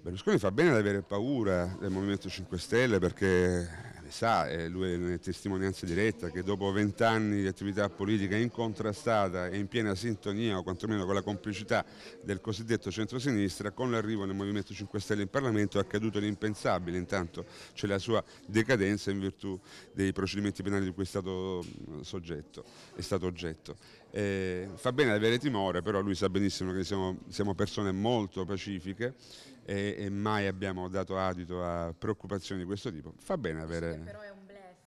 Berlusconi fa bene ad avere paura del Movimento 5 Stelle perché sa, eh, lui è una testimonianza diretta, che dopo vent'anni di attività politica incontrastata e in piena sintonia o quantomeno con la complicità del cosiddetto centrosinistra, con l'arrivo del Movimento 5 Stelle in Parlamento è accaduto l'impensabile, intanto c'è la sua decadenza in virtù dei procedimenti penali di cui è stato, mm, soggetto, è stato oggetto. Eh, fa bene avere timore, però lui sa benissimo che siamo, siamo persone molto pacifiche e, e, mai abbiamo dato adito a preoccupazioni di questo tipo. Fa bene avere...